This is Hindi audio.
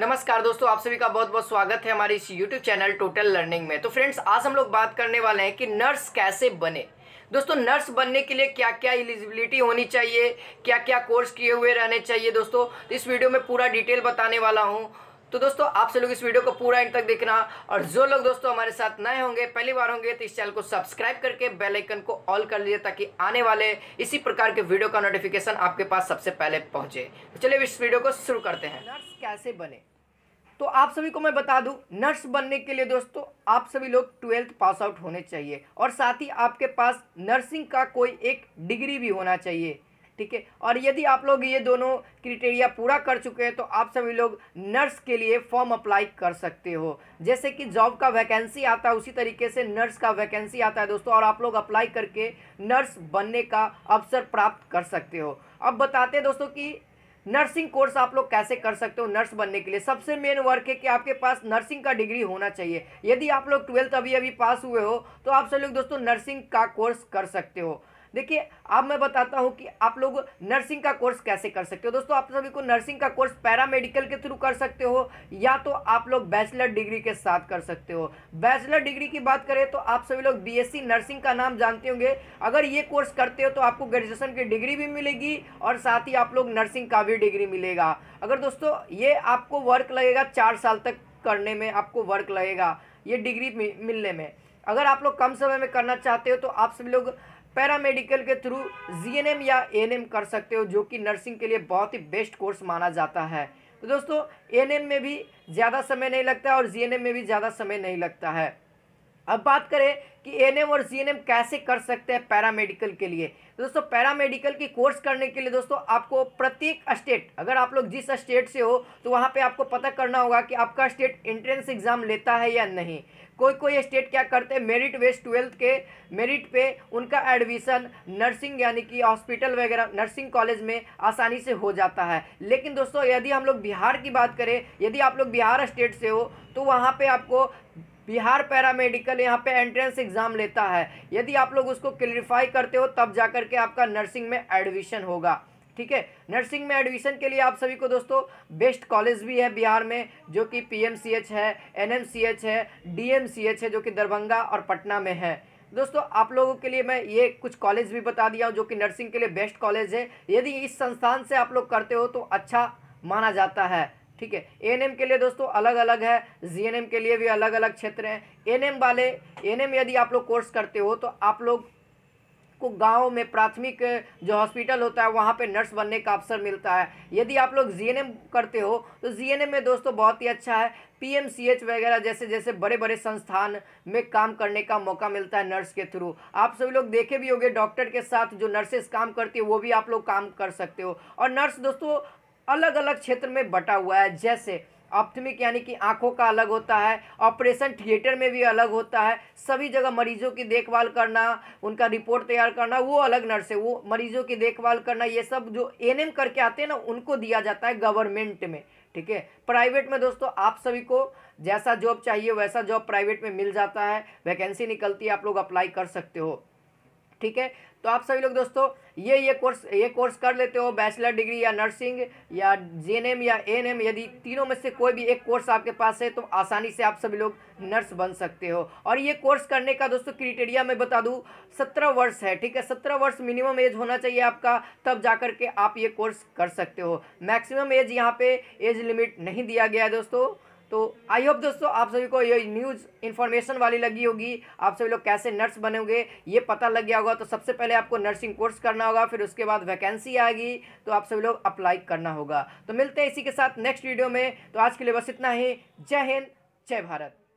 नमस्कार दोस्तों आप सभी का बहुत बहुत स्वागत है हमारे इस यूट्यूब चैनल टोटल लर्निंग में तो फ्रेंड्स आज हम लोग बात करने वाले हैं कि नर्स कैसे बने दोस्तों नर्स बनने के लिए क्या क्या एलिजिबिलिटी होनी चाहिए क्या क्या कोर्स किए हुए रहने चाहिए दोस्तों इस वीडियो में पूरा डिटेल बताने वाला हूँ तो दोस्तों आप सब लोग इस वीडियो को पूरा एंड तक देखना और जो लोग दोस्तों हमारे साथ नए होंगे पहली बार होंगे तो इस चैनल को सब्सक्राइब करके बेल आइकन को ऑल कर लीजिए ताकि आने वाले इसी प्रकार के वीडियो का नोटिफिकेशन आपके पास सबसे पहले पहुंचे तो चलिए इस वीडियो को शुरू करते हैं नर्स कैसे बने तो आप सभी को मैं बता दू नर्स बनने के लिए दोस्तों आप सभी लोग ट्वेल्थ पास आउट होने चाहिए और साथ ही आपके पास नर्सिंग का कोई एक डिग्री भी होना चाहिए ठीक है और यदि आप लोग ये दोनों क्रिटेरिया पूरा कर चुके हैं तो आप सभी लोग नर्स के लिए फॉर्म अप्लाई कर सकते हो जैसे कि जॉब का वैकेंसी आता है उसी तरीके से नर्स का वैकेंसी आता है दोस्तों और आप लोग अप्लाई करके नर्स बनने का अवसर प्राप्त कर सकते हो अब बताते हैं दोस्तों कि नर्सिंग कोर्स आप लोग कैसे कर सकते हो नर्स बनने के लिए सबसे मेन वर्क है कि आपके पास नर्सिंग का डिग्री होना चाहिए यदि आप लोग ट्वेल्थ अभी अभी पास हुए हो तो आप सभी लोग दोस्तों नर्सिंग का कोर्स कर सकते हो देखिए अब मैं बताता हूँ कि आप लोग नर्सिंग का कोर्स कैसे कर सकते हो दोस्तों आप सभी को नर्सिंग का कोर्स पैरामेडिकल के थ्रू कर सकते हो या तो आप लोग बैचलर डिग्री के साथ कर सकते हो बैचलर डिग्री की बात करें तो आप सभी लोग बीएससी नर्सिंग का नाम जानते होंगे अगर ये कोर्स करते हो तो आपको ग्रेजुएशन की डिग्री भी मिलेगी और साथ ही आप लोग नर्सिंग का भी डिग्री मिलेगा अगर दोस्तों ये आपको वर्क लगेगा चार साल तक करने में आपको वर्क लगेगा ये डिग्री मिलने में अगर आप लोग कम समय में करना चाहते हो तो आप सभी लोग पैरामेडिकल के थ्रू जीएनएम या एएनएम कर सकते हो जो कि नर्सिंग के लिए बहुत ही बेस्ट कोर्स माना जाता है तो दोस्तों एएनएम में भी ज़्यादा समय नहीं लगता है और जीएनएम में भी ज़्यादा समय नहीं लगता है अब बात करें कि एन और सी कैसे कर सकते हैं पैरामेडिकल के लिए तो दोस्तों पैरामेडिकल की कोर्स करने के लिए दोस्तों आपको प्रत्येक स्टेट अगर आप लोग जिस स्टेट से हो तो वहाँ पे आपको पता करना होगा कि आपका स्टेट एंट्रेंस एग्ज़ाम लेता है या नहीं कोई कोई स्टेट क्या करते हैं मेरिट वेस्ट ट्वेल्थ के मेरिट पे उनका एडमिशन नर्सिंग यानी कि हॉस्पिटल वगैरह नर्सिंग कॉलेज में आसानी से हो जाता है लेकिन दोस्तों यदि हम लोग बिहार की बात करें यदि आप लोग बिहार स्टेट से हो तो वहाँ पे आपको बिहार पैरामेडिकल यहाँ पे एंट्रेंस एग्ज़ाम लेता है यदि आप लोग उसको क्लियरिफाई करते हो तब जा कर के आपका नर्सिंग में एडमिशन होगा ठीक है नर्सिंग में एडमिशन के लिए आप सभी को दोस्तों बेस्ट कॉलेज भी है बिहार में जो कि पीएमसीएच है एनएमसीएच है डीएमसीएच है जो कि दरभंगा और पटना में है दोस्तों आप लोगों के लिए मैं ये कुछ कॉलेज भी बता दिया हूँ जो कि नर्सिंग के लिए बेस्ट कॉलेज है यदि इस संस्थान से आप लोग करते हो तो अच्छा माना जाता है ठीक है एएनएम के लिए दोस्तों अलग अलग है जीएनएम के लिए भी अलग अलग क्षेत्र हैं एएनएम वाले एएनएम यदि आप लोग कोर्स करते हो तो आप लोग को गांव में प्राथमिक जो हॉस्पिटल होता है वहाँ पे नर्स बनने का अवसर मिलता है यदि आप लोग जीएनएम करते हो तो जीएनएम में दोस्तों बहुत ही अच्छा है पीएमसीएच वगैरह जैसे जैसे बड़े बड़े संस्थान में काम करने का मौका मिलता है नर्स के थ्रू आप सभी लोग देखे भी होंगे डॉक्टर के साथ जो नर्सेस काम करती है वो भी आप लोग काम कर सकते हो और नर्स दोस्तों अलग अलग क्षेत्र में बटा हुआ है जैसे ऑप्टमिक यानी कि आंखों का अलग होता है ऑपरेशन थिएटर में भी अलग होता है सभी जगह मरीजों की देखभाल करना उनका रिपोर्ट तैयार करना वो अलग नर्स है वो मरीजों की देखभाल करना ये सब जो एनएम करके आते हैं ना उनको दिया जाता है गवर्नमेंट में ठीक है प्राइवेट में दोस्तों आप सभी को जैसा जॉब चाहिए वैसा जॉब प्राइवेट में मिल जाता है वैकेंसी निकलती है आप लोग अप्लाई कर सकते हो ठीक है तो आप सभी लोग दोस्तों ये ये कोर्स ये कोर्स कर लेते हो बैचलर डिग्री या नर्सिंग या जे या एन यदि तीनों में से कोई भी एक कोर्स आपके पास है तो आसानी से आप सभी लोग नर्स बन सकते हो और ये कोर्स करने का दोस्तों क्रिटेरिया मैं बता दूँ सत्रह वर्ष है ठीक है सत्रह वर्ष मिनिमम एज होना चाहिए आपका तब जा के आप ये कोर्स कर सकते हो मैक्सिमम एज यहाँ पर एज लिमिट नहीं दिया गया है दोस्तों तो आई होप दोस्तों आप सभी को ये न्यूज़ इन्फॉर्मेशन वाली लगी होगी आप सभी लोग कैसे नर्स बनोगे ये पता लग गया होगा तो सबसे पहले आपको नर्सिंग कोर्स करना होगा फिर उसके बाद वैकेंसी आएगी तो आप सभी लोग अप्लाई करना होगा तो मिलते हैं इसी के साथ नेक्स्ट वीडियो में तो आज के लिए बस इतना ही जय हिंद जय भारत